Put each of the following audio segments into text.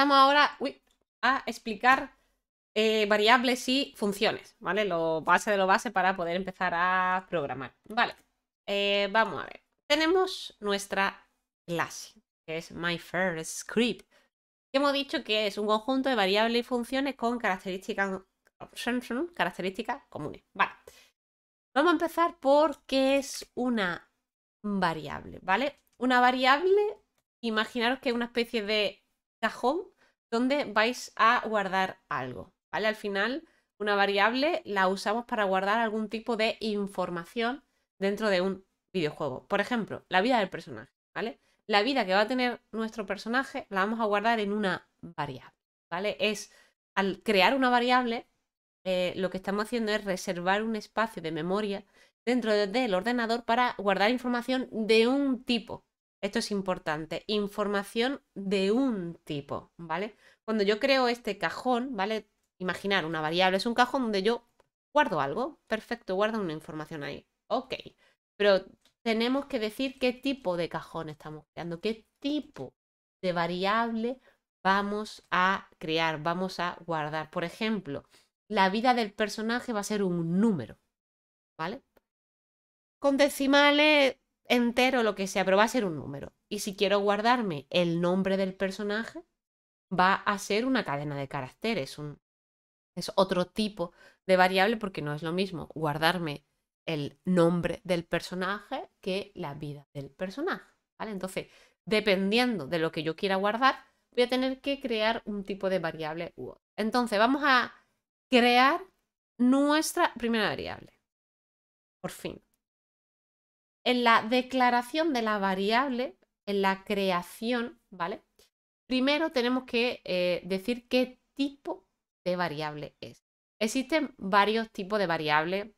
vamos ahora a explicar eh, variables y funciones, ¿vale? Lo base de lo base para poder empezar a programar. Vale, eh, vamos a ver. Tenemos nuestra clase, que es My First Script, que hemos dicho que es un conjunto de variables y funciones con características, características comunes. Vale. Vamos a empezar por qué es una variable, ¿vale? Una variable, imaginaros que es una especie de cajón donde vais a guardar algo, ¿vale? Al final, una variable la usamos para guardar algún tipo de información dentro de un videojuego. Por ejemplo, la vida del personaje, ¿vale? La vida que va a tener nuestro personaje la vamos a guardar en una variable, ¿vale? Es al crear una variable, eh, lo que estamos haciendo es reservar un espacio de memoria dentro del ordenador para guardar información de un tipo, esto es importante. Información de un tipo, ¿vale? Cuando yo creo este cajón, ¿vale? Imaginar una variable es un cajón donde yo guardo algo. Perfecto, guardo una información ahí. Ok. Pero tenemos que decir qué tipo de cajón estamos creando, qué tipo de variable vamos a crear, vamos a guardar. Por ejemplo, la vida del personaje va a ser un número, ¿vale? Con decimales entero lo que sea, pero va a ser un número. Y si quiero guardarme el nombre del personaje, va a ser una cadena de caracteres, un, es otro tipo de variable porque no es lo mismo guardarme el nombre del personaje que la vida del personaje. ¿vale? Entonces, dependiendo de lo que yo quiera guardar, voy a tener que crear un tipo de variable u Entonces, vamos a crear nuestra primera variable. Por fin en la declaración de la variable, en la creación, ¿vale? Primero tenemos que eh, decir qué tipo de variable es. Existen varios tipos de variables,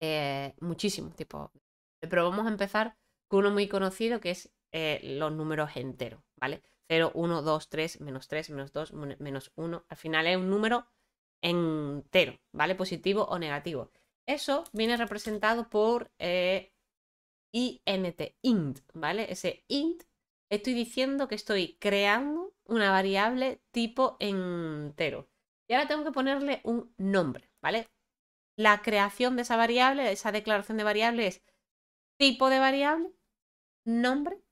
eh, muchísimos tipos. Pero vamos a empezar con uno muy conocido que es eh, los números enteros, ¿vale? 0, 1, 2, 3, menos 3, menos 2, menos 1. Al final es un número entero, ¿vale? Positivo o negativo. Eso viene representado por INT, int, ¿vale? Ese int, estoy diciendo que estoy creando una variable tipo entero. Y ahora tengo que ponerle un nombre, ¿vale? La creación de esa variable, esa declaración de variable es tipo de variable, nombre,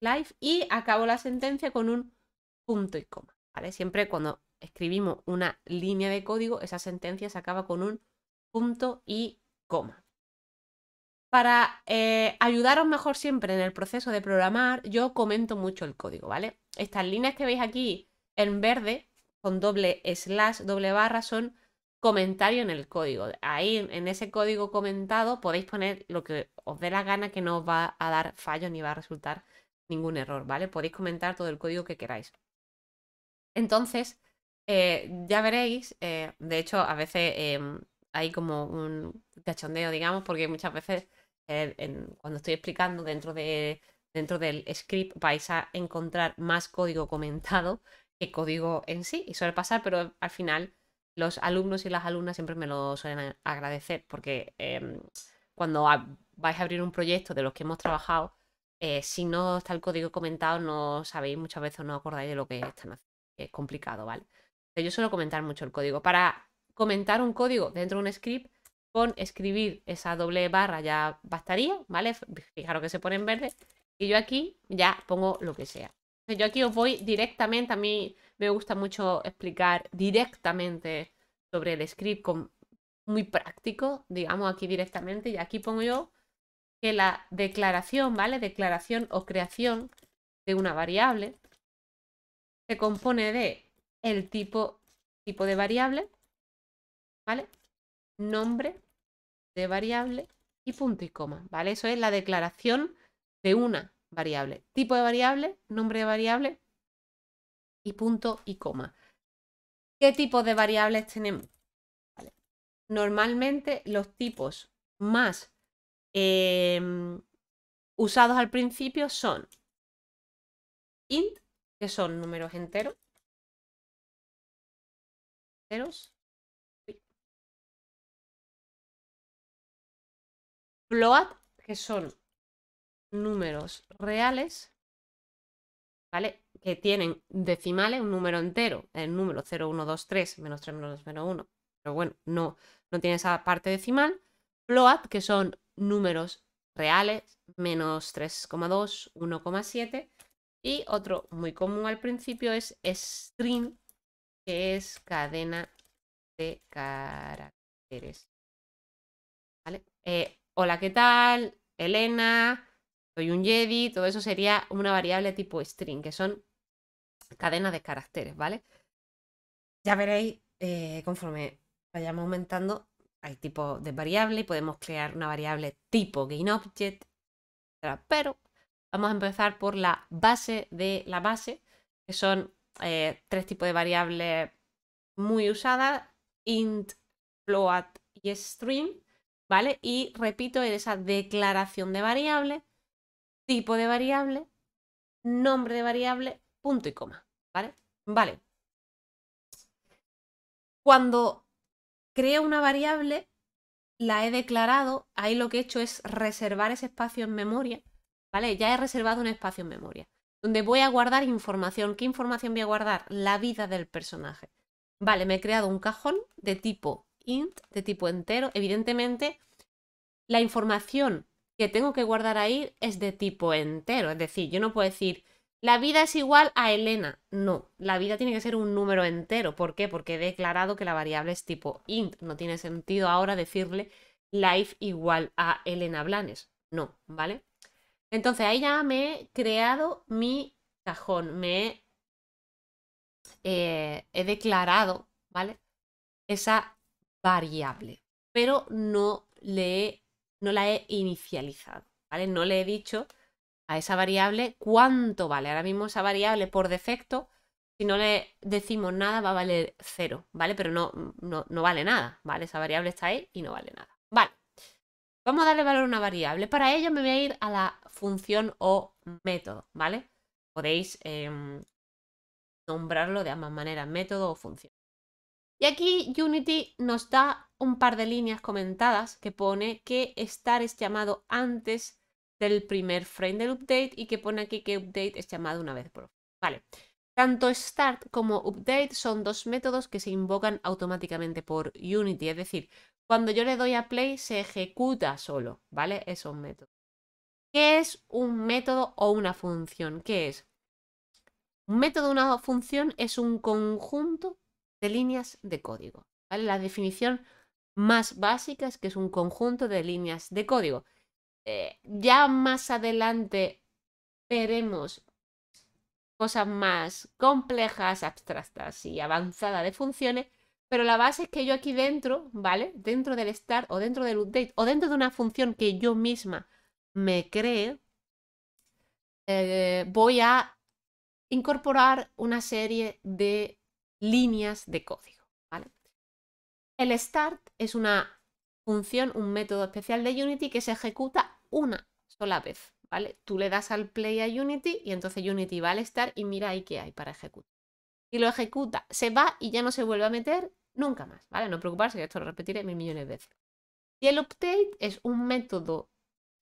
life y acabo la sentencia con un punto y coma, ¿vale? Siempre cuando escribimos una línea de código, esa sentencia se acaba con un punto y coma. Para eh, ayudaros mejor siempre en el proceso de programar, yo comento mucho el código, ¿vale? Estas líneas que veis aquí en verde, con doble slash, doble barra, son comentario en el código. Ahí en ese código comentado podéis poner lo que os dé la gana que no os va a dar fallo ni va a resultar ningún error, ¿vale? Podéis comentar todo el código que queráis. Entonces, eh, ya veréis, eh, de hecho a veces em, hay como un cachondeo, digamos, porque muchas veces cuando estoy explicando dentro, de, dentro del script vais a encontrar más código comentado que código en sí. Y suele pasar, pero al final los alumnos y las alumnas siempre me lo suelen agradecer porque em, cuando vais a abrir un proyecto de los que hemos trabajado, eh, si no está el código comentado, no sabéis muchas veces, no acordáis de lo que están haciendo. Es complicado, ¿vale? Yo suelo comentar mucho el código. Para comentar un código dentro de un script, escribir esa doble barra ya bastaría, ¿vale? Fijaros que se pone en verde. Y yo aquí ya pongo lo que sea. Yo aquí os voy directamente, a mí me gusta mucho explicar directamente sobre el script con, muy práctico, digamos aquí directamente. Y aquí pongo yo que la declaración, ¿vale? Declaración o creación de una variable se compone de el tipo, tipo de variable, ¿vale? Nombre, de variable y punto y coma, ¿vale? Eso es la declaración de una variable. Tipo de variable, nombre de variable y punto y coma. ¿Qué tipo de variables tenemos? Normalmente los tipos más em, usados al principio son int, que son números enteros, enteros float, que son números reales, ¿vale? Que tienen decimales, un número entero, el número 0, 3, menos 3 menos menos 1, pero bueno, no, no tiene esa parte decimal. Float, que son números reales, menos 3,2, 1,7. Y otro muy común al principio es string, que es cadena de caracteres. ¿Vale? Eh, hola, ¿qué tal? Elena, soy un Jedi, todo eso sería una variable tipo string, que son cadenas de caracteres, ¿vale? Ya veréis, eh, conforme vayamos aumentando, hay tipo de variable podemos crear una variable tipo GainObject, pero vamos a empezar por la base de la base, que son eh, tres tipos de variables muy usadas, int, float y string. ¿vale? Y repito, en esa declaración de variable, tipo de variable, nombre de variable, punto y coma, ¿vale? Vale. Cuando creo una variable, la he declarado, ahí lo que he hecho es reservar ese espacio en memoria, ¿vale? Ya he reservado un espacio en memoria, donde voy a guardar información. ¿Qué información voy a guardar? La vida del personaje. Vale, me he creado un cajón de tipo int de tipo entero. Evidentemente, la información que tengo que guardar ahí es de tipo entero. Es decir, yo no puedo decir la vida es igual a Elena. No, la vida tiene que ser un número entero. ¿Por qué? Porque he declarado que la variable es tipo int. No tiene sentido ahora decirle life igual a Elena Blanes. No, ¿vale? Entonces ahí ya me he creado mi cajón, me he, eh, he declarado, ¿vale? Esa variable, pero no, le no la he inicializado, ¿vale? No le he dicho a esa variable cuánto vale. Ahora mismo esa variable por defecto, si no le decimos nada, va a valer cero, ¿vale? Pero no, no, no vale nada, ¿vale? Esa variable está ahí y no vale nada. Vale. Vamos a darle valor a una variable. Para ello me voy a ir a la función o método, ¿vale? Podéis em, nombrarlo de ambas maneras, método o función. Y aquí Unity nos da un par de líneas comentadas que pone que start es llamado antes del primer frame del update y que pone aquí que update es llamado una vez por. Vale. Tanto start como update son dos métodos que se invocan automáticamente por Unity, es decir, cuando yo le doy a play se ejecuta solo, ¿vale? Esos métodos. ¿Qué es un método o una función? ¿Qué es? Un método o una función es un conjunto de líneas de código. ¿vale? La definición más básica es que es un conjunto de líneas de código. Eh, ya más adelante veremos cosas más complejas, abstractas y avanzadas de funciones, pero la base es que yo aquí dentro, ¿vale? Dentro del start o dentro del update o dentro de una función que yo misma me cree, eh, voy a incorporar una serie de líneas de código. El start es una función, un método especial de Unity que se ejecuta una sola vez. ¿vale? Tú le das al play a Unity y entonces Unity va al start y mira ahí qué hay para ejecutar. Y lo ejecuta, se va y ya no se vuelve a meter nunca más. ¿vale? No preocuparse, que esto lo repetiré mil millones de veces. Y el update es un método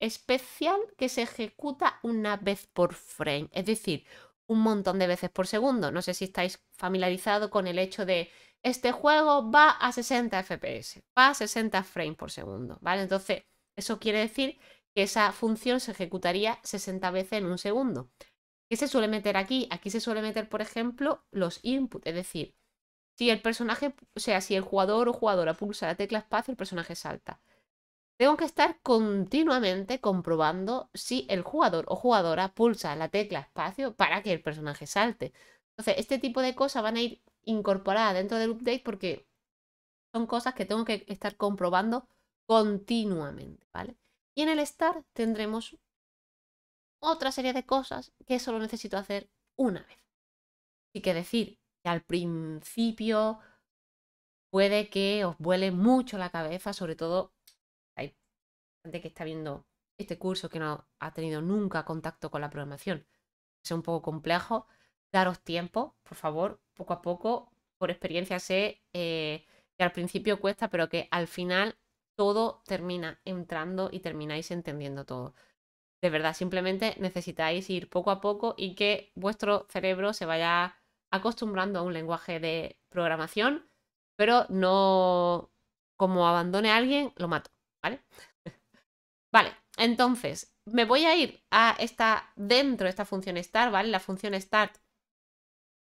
especial que se ejecuta una vez por frame. Es decir, un montón de veces por segundo. No sé si estáis familiarizados con el hecho de este juego va a 60 FPS, va a 60 frames por segundo, ¿vale? Entonces, eso quiere decir que esa función se ejecutaría 60 veces en un segundo. ¿Qué se suele meter aquí? Aquí se suele meter, por ejemplo, los inputs, es decir, si el personaje, o sea, si el jugador o jugadora pulsa la tecla espacio, el personaje salta. Tengo que estar continuamente comprobando si el jugador o jugadora pulsa la tecla espacio para que el personaje salte. Entonces, este tipo de cosas van a ir incorporadas dentro del update porque son cosas que tengo que estar comprobando continuamente, ¿vale? Y en el start tendremos otra serie de cosas que solo necesito hacer una vez. Y que decir que al principio puede que os vuele mucho la cabeza, sobre todo que está viendo este curso que no ha tenido nunca contacto con la programación. Es un poco complejo. Daros tiempo, por favor, poco a poco. Por experiencia sé eh, que al principio cuesta, pero que al final todo termina entrando y termináis entendiendo todo. De verdad, simplemente necesitáis ir poco a poco y que vuestro cerebro se vaya acostumbrando a un lenguaje de programación, pero no como abandone a alguien, lo mato, ¿vale? Vale, entonces me voy a ir a esta, dentro de esta función start, ¿vale? La función start,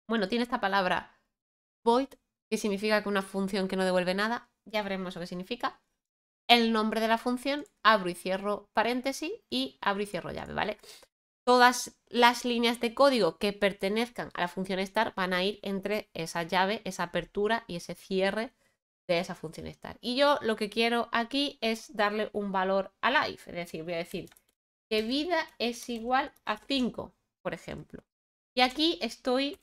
bueno, tiene esta palabra void, que significa que una función que no devuelve nada, ya veremos lo que significa. El nombre de la función, abro y cierro paréntesis y abro y cierro llave, ¿vale? Todas las líneas de código que pertenezcan a la función start van a ir entre esa llave, esa apertura y ese cierre de esa función estar. Y yo lo que quiero aquí es darle un valor a life, es decir, voy a decir que vida es igual a 5, por ejemplo. Y aquí estoy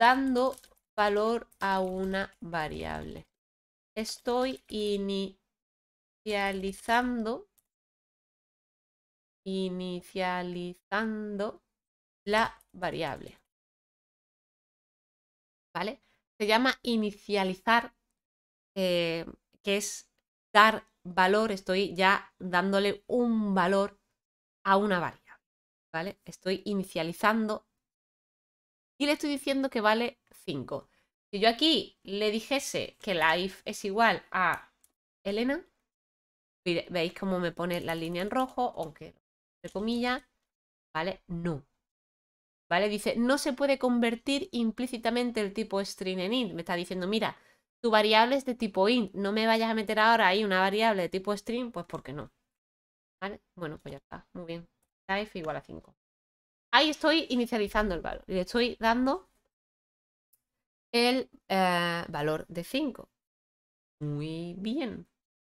dando valor a una variable. Estoy inicializando inicializando la variable. ¿Vale? se llama inicializar, eh, que es dar valor, estoy ya dándole un valor a una variable, ¿vale? Estoy inicializando y le estoy diciendo que vale 5. Si yo aquí le dijese que la if es igual a Elena, veis cómo me pone la línea en rojo, aunque entre comillas, ¿vale? No. Dice, no se puede convertir implícitamente el tipo string en int. Me está diciendo, mira, tu variable es de tipo int, no me vayas a meter ahora ahí una variable de tipo string, pues porque no. Bueno, pues ya está, muy bien. Life igual a 5. Ahí estoy inicializando el valor. Le estoy dando el eh, valor de 5. Muy bien.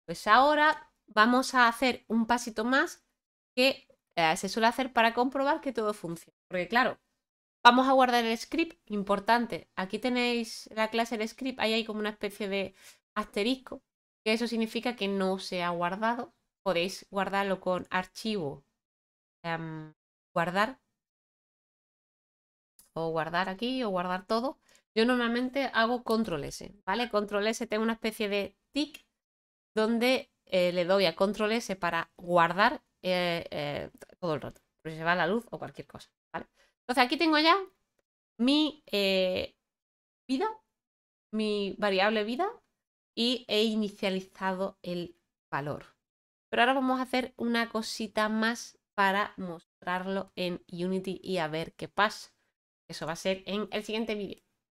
Pues ahora vamos a hacer un pasito más que eh, se suele hacer para comprobar que todo funciona. Porque claro, Vamos a guardar el script, importante. Aquí tenéis la clase del script, ahí hay como una especie de asterisco, que eso significa que no se ha guardado. Podéis guardarlo con archivo, em, guardar, o guardar aquí, o guardar todo. Yo normalmente hago control S, ¿vale? Control S tengo una especie de tick donde eh, le doy a control S para guardar eh, eh, todo el rato, si se va la luz o cualquier cosa, ¿vale? Entonces aquí tengo ya mi eh, vida, mi variable vida y he inicializado el valor. Pero ahora vamos a hacer una cosita más para mostrarlo en Unity y a ver qué pasa. Eso va a ser en el siguiente vídeo.